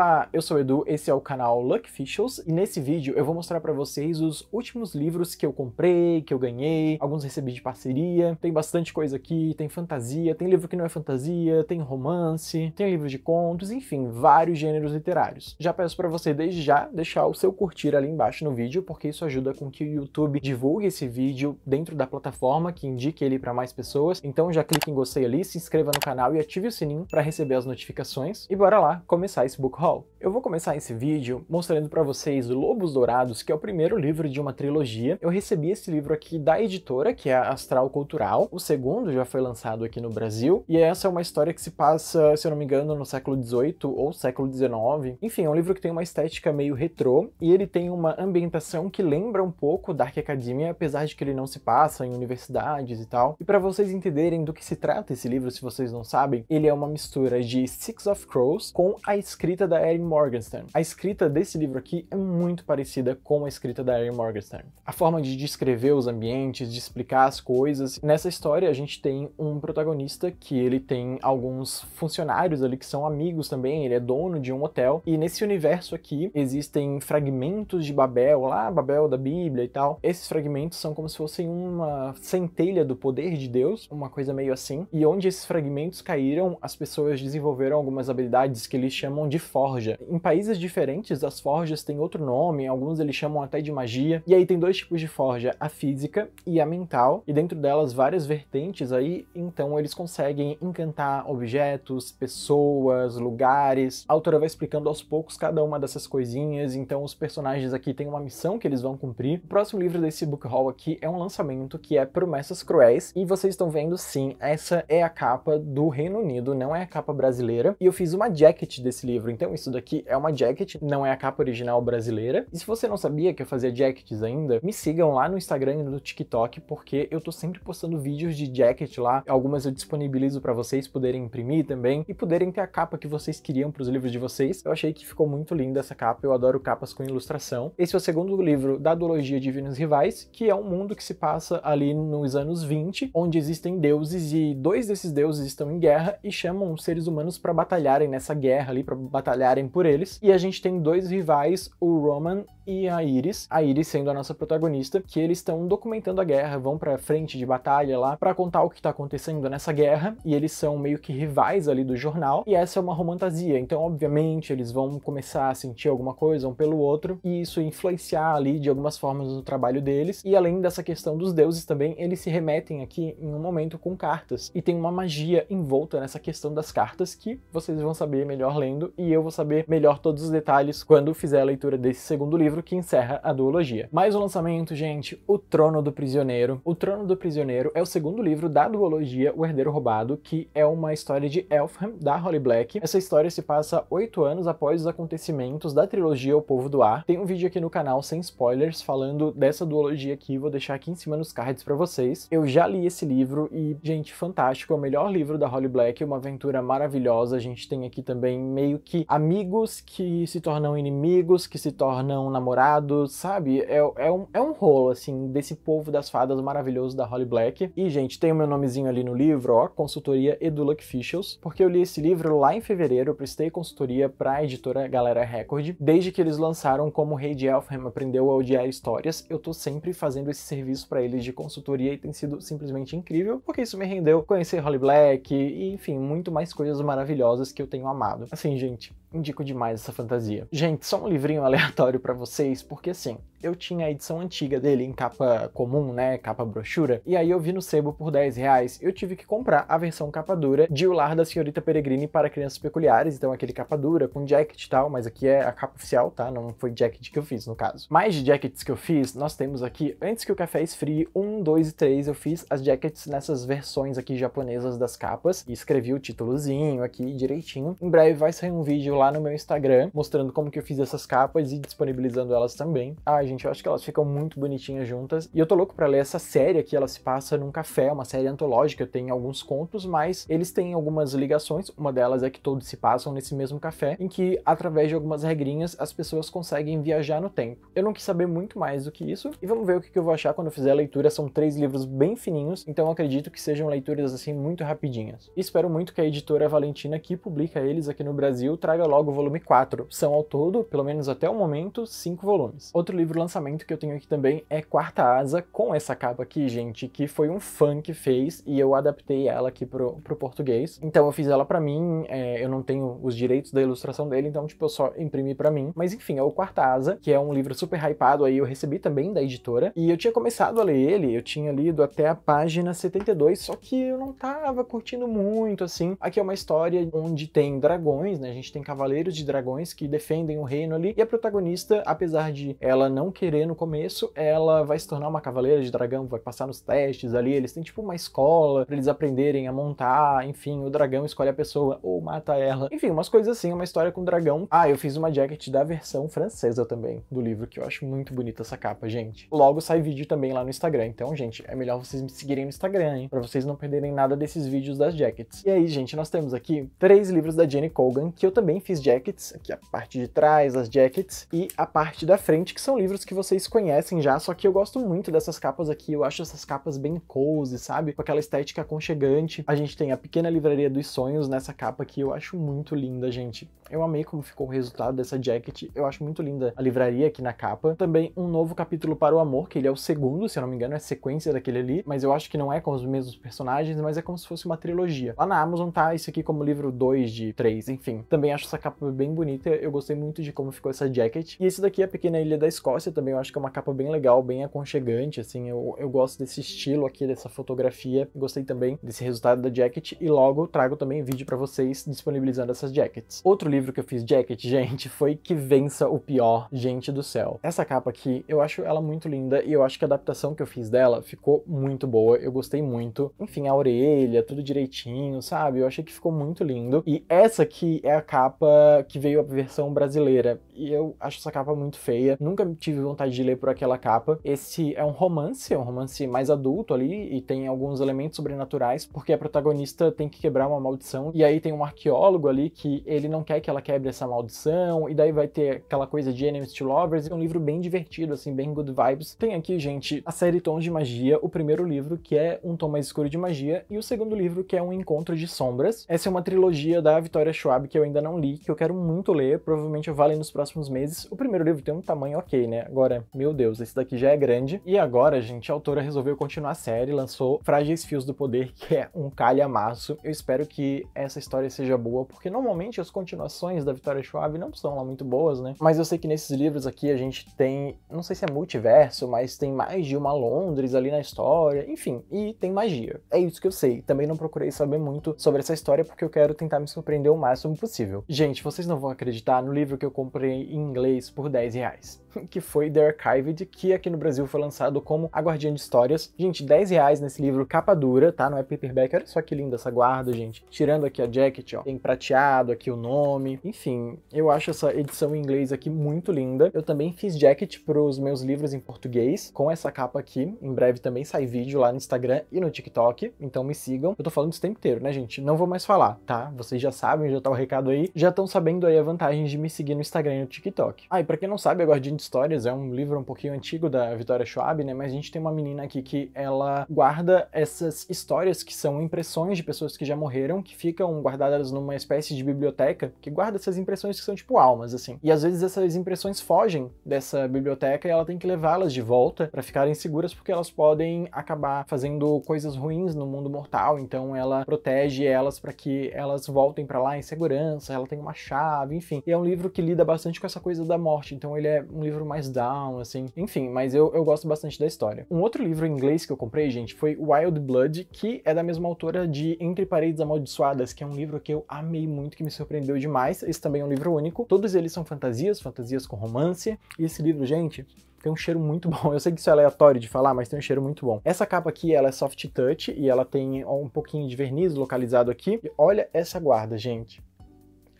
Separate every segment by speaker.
Speaker 1: Olá, eu sou o Edu, esse é o canal Luck Fishels, e nesse vídeo eu vou mostrar para vocês os últimos livros que eu comprei, que eu ganhei, alguns recebi de parceria. Tem bastante coisa aqui, tem fantasia, tem livro que não é fantasia, tem romance, tem livro de contos, enfim, vários gêneros literários. Já peço para você desde já deixar o seu curtir ali embaixo no vídeo, porque isso ajuda com que o YouTube divulgue esse vídeo dentro da plataforma, que indique ele para mais pessoas. Então já clique em gostei ali, se inscreva no canal e ative o sininho para receber as notificações. E bora lá começar esse book haul. Hall. Eu vou começar esse vídeo mostrando para vocês Lobos Dourados, que é o primeiro livro de uma trilogia. Eu recebi esse livro aqui da editora, que é a Astral Cultural. O segundo já foi lançado aqui no Brasil, e essa é uma história que se passa, se eu não me engano, no século XVIII ou século XIX. Enfim, é um livro que tem uma estética meio retrô, e ele tem uma ambientação que lembra um pouco Dark Academia, apesar de que ele não se passa em universidades e tal. E para vocês entenderem do que se trata esse livro, se vocês não sabem, ele é uma mistura de Six of Crows com a escrita da da Erin Morgenstern. A escrita desse livro aqui é muito parecida com a escrita da Erin Morgenstern. A forma de descrever os ambientes, de explicar as coisas. Nessa história a gente tem um protagonista que ele tem alguns funcionários ali que são amigos também, ele é dono de um hotel e nesse universo aqui existem fragmentos de Babel, lá Babel da Bíblia e tal. Esses fragmentos são como se fossem uma centelha do poder de Deus, uma coisa meio assim. E onde esses fragmentos caíram, as pessoas desenvolveram algumas habilidades que eles chamam de forja. Em países diferentes, as forjas têm outro nome, alguns eles chamam até de magia. E aí tem dois tipos de forja, a física e a mental, e dentro delas várias vertentes aí, então eles conseguem encantar objetos, pessoas, lugares. A autora vai explicando aos poucos cada uma dessas coisinhas, então os personagens aqui têm uma missão que eles vão cumprir. O próximo livro desse book haul aqui é um lançamento que é Promessas Cruéis, e vocês estão vendo sim, essa é a capa do Reino Unido, não é a capa brasileira. E eu fiz uma jacket desse livro, então então isso daqui é uma jacket, não é a capa original brasileira. E se você não sabia que eu fazia jackets ainda, me sigam lá no Instagram e no TikTok, porque eu tô sempre postando vídeos de jacket lá. Algumas eu disponibilizo para vocês poderem imprimir também e poderem ter a capa que vocês queriam para os livros de vocês. Eu achei que ficou muito linda essa capa, eu adoro capas com ilustração. Esse é o segundo livro da duologia Divinos Rivais, que é um mundo que se passa ali nos anos 20, onde existem deuses e dois desses deuses estão em guerra e chamam os seres humanos para batalharem nessa guerra ali, para batalhar batalharem por eles. E a gente tem dois rivais, o Roman e a Iris, a Iris sendo a nossa protagonista, que eles estão documentando a guerra, vão pra frente de batalha lá para contar o que tá acontecendo nessa guerra, e eles são meio que rivais ali do jornal, e essa é uma romantasia, então obviamente eles vão começar a sentir alguma coisa um pelo outro, e isso influenciar ali de algumas formas no trabalho deles, e além dessa questão dos deuses também, eles se remetem aqui em um momento com cartas, e tem uma magia envolta nessa questão das cartas que vocês vão saber melhor lendo, e eu vou saber melhor todos os detalhes quando fizer a leitura desse segundo livro que encerra a duologia. Mais um lançamento, gente, O Trono do Prisioneiro. O Trono do Prisioneiro é o segundo livro da duologia O Herdeiro Roubado, que é uma história de Elfham, da Holly Black. Essa história se passa oito anos após os acontecimentos da trilogia O Povo do Ar. Tem um vídeo aqui no canal sem spoilers falando dessa duologia aqui, vou deixar aqui em cima nos cards para vocês. Eu já li esse livro e, gente, fantástico, é o melhor livro da Holly Black, uma aventura maravilhosa. A gente tem aqui também meio que a amigos que se tornam inimigos, que se tornam namorados, sabe? É, é, um, é um rolo, assim, desse povo das fadas maravilhoso da Holly Black. E, gente, tem o meu nomezinho ali no livro, ó, consultoria Eduluck Fischels, porque eu li esse livro lá em fevereiro, eu prestei consultoria pra editora Galera Record. Desde que eles lançaram Como o Rei de Elfheim Aprendeu a Odiar Histórias, eu tô sempre fazendo esse serviço para eles de consultoria e tem sido simplesmente incrível, porque isso me rendeu conhecer Holly Black e, enfim, muito mais coisas maravilhosas que eu tenho amado. Assim, gente, indico demais essa fantasia. Gente, só um livrinho aleatório para vocês, porque assim, eu tinha a edição antiga dele em capa comum, né, capa brochura, e aí eu vi no sebo por 10 reais. Eu tive que comprar a versão capa dura de O Lar da Senhorita Peregrine para Crianças Peculiares, então aquele capa dura com jacket e tal, mas aqui é a capa oficial, tá? Não foi jacket que eu fiz, no caso. Mais de jackets que eu fiz, nós temos aqui, antes que o café esfrie, 1, 2 e 3, eu fiz as jackets nessas versões aqui japonesas das capas, e escrevi o títulozinho aqui direitinho. Em breve vai sair um vídeo lá no meu Instagram, mostrando como que eu fiz essas capas e disponibilizando elas também. A gente. Eu acho que elas ficam muito bonitinhas juntas. E eu tô louco para ler essa série aqui, ela se passa num café, é uma série antológica, tem alguns contos, mas eles têm algumas ligações. Uma delas é que todos se passam nesse mesmo café, em que, através de algumas regrinhas, as pessoas conseguem viajar no tempo. Eu não quis saber muito mais do que isso, e vamos ver o que eu vou achar quando eu fizer a leitura. São três livros bem fininhos, então acredito que sejam leituras assim muito rapidinhas. E espero muito que a editora Valentina, que publica eles aqui no Brasil, traga logo o volume 4. São ao todo, pelo menos até o momento, cinco volumes. Outro livro lançamento que eu tenho aqui também é Quarta Asa, com essa capa aqui, gente, que foi um fã que fez e eu adaptei ela aqui pro, pro português. Então eu fiz ela pra mim, é, eu não tenho os direitos da ilustração dele, então tipo, eu só imprimi pra mim. Mas enfim, é o Quarta Asa, que é um livro super hypado aí, eu recebi também da editora. E eu tinha começado a ler ele, eu tinha lido até a página 72, só que eu não tava curtindo muito, assim. Aqui é uma história onde tem dragões, né, a gente tem cavaleiros de dragões que defendem o reino ali, e a protagonista, apesar de ela não não querer no começo, ela vai se tornar uma cavaleira de dragão, vai passar nos testes ali, eles têm tipo uma escola para eles aprenderem a montar, enfim, o dragão escolhe a pessoa ou mata ela. Enfim, umas coisas assim, uma história com dragão. Ah, eu fiz uma jacket da versão francesa também do livro, que eu acho muito bonita essa capa, gente. Logo sai vídeo também lá no Instagram, então, gente, é melhor vocês me seguirem no Instagram, hein, pra vocês não perderem nada desses vídeos das jackets. E aí, gente, nós temos aqui três livros da Jenny Colgan, que eu também fiz jackets, aqui a parte de trás, as jackets, e a parte da frente, que são livros livros que vocês conhecem já, só que eu gosto muito dessas capas aqui, eu acho essas capas bem cozy, sabe? Com aquela estética aconchegante. A gente tem a Pequena Livraria dos Sonhos nessa capa aqui, eu acho muito linda, gente. Eu amei como ficou o resultado dessa jacket, eu acho muito linda a livraria aqui na capa. Também um novo capítulo para o amor, que ele é o segundo, se eu não me engano, é sequência daquele ali, mas eu acho que não é com os mesmos personagens, mas é como se fosse uma trilogia. Lá na Amazon tá isso aqui como livro 2 de 3, enfim. Também acho essa capa bem bonita, eu gostei muito de como ficou essa jacket. E esse daqui é a Pequena Ilha da Escócia, também eu acho que é uma capa bem legal, bem aconchegante, assim, eu, eu gosto desse estilo aqui, dessa fotografia, gostei também desse resultado da jacket e logo trago também vídeo para vocês disponibilizando essas jackets. Outro livro que eu fiz jacket, gente, foi Que Vença o Pior, gente do céu. Essa capa aqui, eu acho ela muito linda e eu acho que a adaptação que eu fiz dela ficou muito boa, eu gostei muito. Enfim, a orelha, tudo direitinho, sabe? Eu achei que ficou muito lindo. E essa aqui é a capa que veio a versão brasileira e eu acho essa capa muito feia, nunca tive tive vontade de ler por aquela capa. Esse é um romance, é um romance mais adulto ali e tem alguns elementos sobrenaturais, porque a protagonista tem que quebrar uma maldição e aí tem um arqueólogo ali que ele não quer que ela quebre essa maldição e daí vai ter aquela coisa de enemies to lovers. É um livro bem divertido, assim, bem good vibes. Tem aqui, gente, a série Tons de Magia, o primeiro livro que é um tom mais escuro de magia e o segundo livro que é um encontro de sombras. Essa é uma trilogia da Vitória Schwab que eu ainda não li, que eu quero muito ler, provavelmente eu vale nos próximos meses. O primeiro livro tem um tamanho ok, né? né? Agora, meu Deus, esse daqui já é grande. E agora, gente, a autora resolveu continuar a série, lançou Frágeis Fios do Poder, que é um calhamaço. Eu espero que essa história seja boa, porque normalmente as continuações da Vitória Schwab não são lá muito boas, né? Mas eu sei que nesses livros aqui a gente tem, não sei se é multiverso, mas tem mais de uma Londres ali na história, enfim, e tem magia. É isso que eu sei. Também não procurei saber muito sobre essa história porque eu quero tentar me surpreender o máximo possível. Gente, vocês não vão acreditar no livro que eu comprei em inglês por 10 reais. que foi The Archived, que aqui no Brasil foi lançado como A Guardiã de Histórias. Gente, 10 reais nesse livro, capa dura, tá? Não é paperback. Olha só que linda essa guarda, gente. Tirando aqui a jacket, ó. Tem prateado aqui o nome. Enfim, eu acho essa edição em inglês aqui muito linda. Eu também fiz jacket para os meus livros em português, com essa capa aqui. Em breve também sai vídeo lá no Instagram e no TikTok, então me sigam. Eu tô falando isso o tempo inteiro, né, gente? Não vou mais falar, tá? Vocês já sabem, já tá o recado aí. Já estão sabendo aí a vantagem de me seguir no Instagram e no TikTok. Ah, e pra quem não sabe, a Guardiã Histórias é um livro um pouquinho antigo da Vitória Schwab, né? Mas a gente tem uma menina aqui que ela guarda essas histórias que são impressões de pessoas que já morreram, que ficam guardadas numa espécie de biblioteca, que guarda essas impressões que são tipo almas, assim. E às vezes essas impressões fogem dessa biblioteca e ela tem que levá-las de volta para ficarem seguras, porque elas podem acabar fazendo coisas ruins no mundo mortal. Então ela protege elas para que elas voltem para lá em segurança, ela tem uma chave, enfim. E é um livro que lida bastante com essa coisa da morte. Então ele é um livro mais down, assim. Enfim, mas eu, eu gosto bastante da história. Um outro livro em inglês que eu comprei, gente, foi Wild Blood, que é da mesma autora de Entre Paredes Amaldiçoadas, que é um livro que eu amei muito, que me surpreendeu demais. Esse também é um livro único. Todos eles são fantasias, fantasias com romance. E esse livro, gente, tem um cheiro muito bom. Eu sei que isso é aleatório de falar, mas tem um cheiro muito bom. Essa capa aqui, ela é soft touch e ela tem um pouquinho de verniz localizado aqui. E olha essa guarda, gente.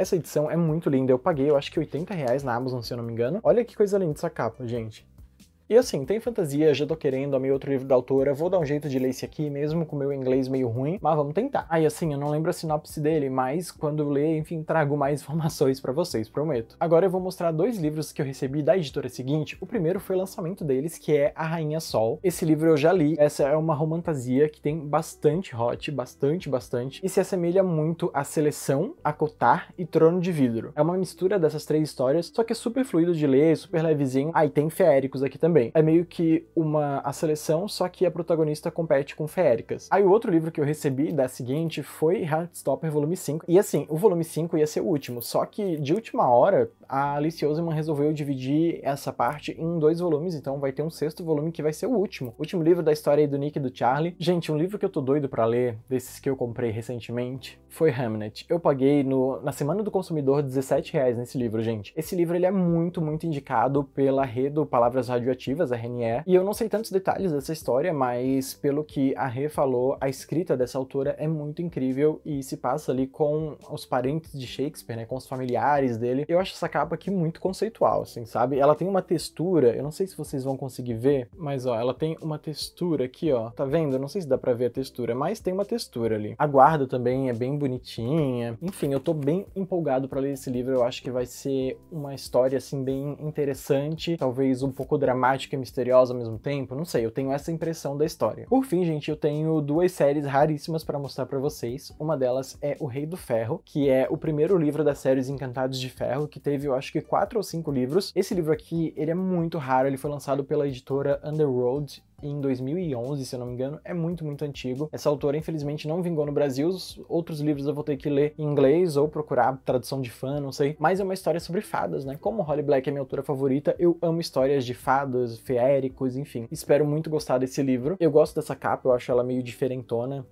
Speaker 1: Essa edição é muito linda, eu paguei, eu acho que 80 reais na Amazon, se eu não me engano. Olha que coisa linda essa capa, gente. E assim, tem fantasia, já tô querendo, amei outro livro da autora, vou dar um jeito de ler esse aqui, mesmo com o meu inglês meio ruim, mas vamos tentar. Aí ah, assim, eu não lembro a sinopse dele, mas quando eu ler, enfim, trago mais informações para vocês, prometo. Agora eu vou mostrar dois livros que eu recebi da editora seguinte. O primeiro foi o lançamento deles, que é A Rainha Sol. Esse livro eu já li, essa é uma romantasia que tem bastante hot, bastante, bastante, e se assemelha muito a Seleção, a Cotar e Trono de Vidro. É uma mistura dessas três histórias, só que é super fluido de ler, super levezinho. Aí ah, tem feéricos aqui também também. É meio que uma a seleção, só que a protagonista compete com feéricas. Aí o outro livro que eu recebi da seguinte foi Heartstopper volume 5. E assim, o volume 5 ia ser o último, só que de última hora a Alice Oseman resolveu dividir essa parte em dois volumes, então vai ter um sexto volume que vai ser o último. O último livro da história aí do Nick e do Charlie. Gente, um livro que eu tô doido para ler, desses que eu comprei recentemente, foi Hamnet. Eu paguei no, na Semana do Consumidor 17 reais nesse livro, gente. Esse livro ele é muito, muito indicado pela do Palavras Radioativas narrativas, a Renier. E eu não sei tantos detalhes dessa história, mas pelo que a Rê falou, a escrita dessa autora é muito incrível e se passa ali com os parentes de Shakespeare, né, com os familiares dele. Eu acho essa capa aqui muito conceitual, assim, sabe? Ela tem uma textura, eu não sei se vocês vão conseguir ver, mas ó, ela tem uma textura aqui, ó. Tá vendo? Eu não sei se dá pra ver a textura, mas tem uma textura ali. A guarda também é bem bonitinha. Enfim, eu tô bem empolgado para ler esse livro. Eu acho que vai ser uma história, assim, bem interessante, talvez um pouco dramática enigmática e misteriosa ao mesmo tempo, não sei, eu tenho essa impressão da história. Por fim, gente, eu tenho duas séries raríssimas para mostrar para vocês. Uma delas é O Rei do Ferro, que é o primeiro livro da série Encantados de Ferro, que teve, eu acho que, quatro ou cinco livros. Esse livro aqui, ele é muito raro, ele foi lançado pela editora Underworld em 2011, se eu não me engano, é muito, muito antigo. Essa autora, infelizmente, não vingou no Brasil. Os outros livros eu vou ter que ler em inglês ou procurar tradução de fã, não sei. Mas é uma história sobre fadas, né? Como Holly Black é minha autora favorita, eu amo histórias de fadas, feéricos, enfim. Espero muito gostar desse livro. Eu gosto dessa capa, eu acho ela meio diferentona.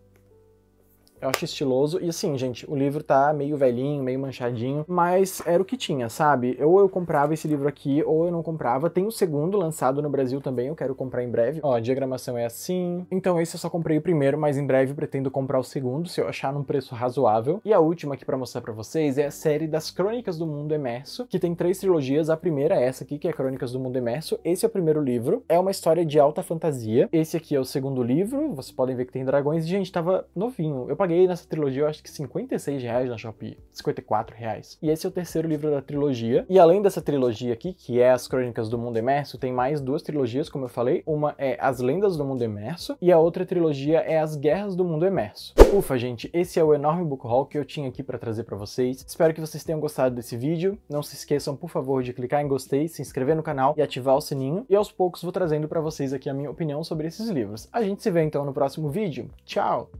Speaker 1: Eu acho estiloso. E assim, gente, o livro tá meio velhinho, meio manchadinho, mas era o que tinha, sabe? Ou eu comprava esse livro aqui, ou eu não comprava. Tem o um segundo lançado no Brasil também, eu quero comprar em breve. Ó, a diagramação é assim. Então esse eu só comprei o primeiro, mas em breve pretendo comprar o segundo, se eu achar num preço razoável. E a última aqui para mostrar para vocês é a série das Crônicas do Mundo Emerso, que tem três trilogias. A primeira é essa aqui, que é Crônicas do Mundo Emerso. Esse é o primeiro livro. É uma história de alta fantasia. Esse aqui é o segundo livro. Vocês podem ver que tem dragões. Gente, tava novinho. Eu paguei paguei nessa trilogia, eu acho que 56 reais na Shopee, 54 reais. E esse é o terceiro livro da trilogia. E além dessa trilogia aqui, que é As Crônicas do Mundo Emerso, tem mais duas trilogias, como eu falei. Uma é As Lendas do Mundo Emerso e a outra trilogia é As Guerras do Mundo Emerso. Ufa, gente, esse é o enorme book haul que eu tinha aqui para trazer para vocês. Espero que vocês tenham gostado desse vídeo. Não se esqueçam, por favor, de clicar em gostei, se inscrever no canal e ativar o sininho. E aos poucos vou trazendo para vocês aqui a minha opinião sobre esses livros. A gente se vê então no próximo vídeo. Tchau!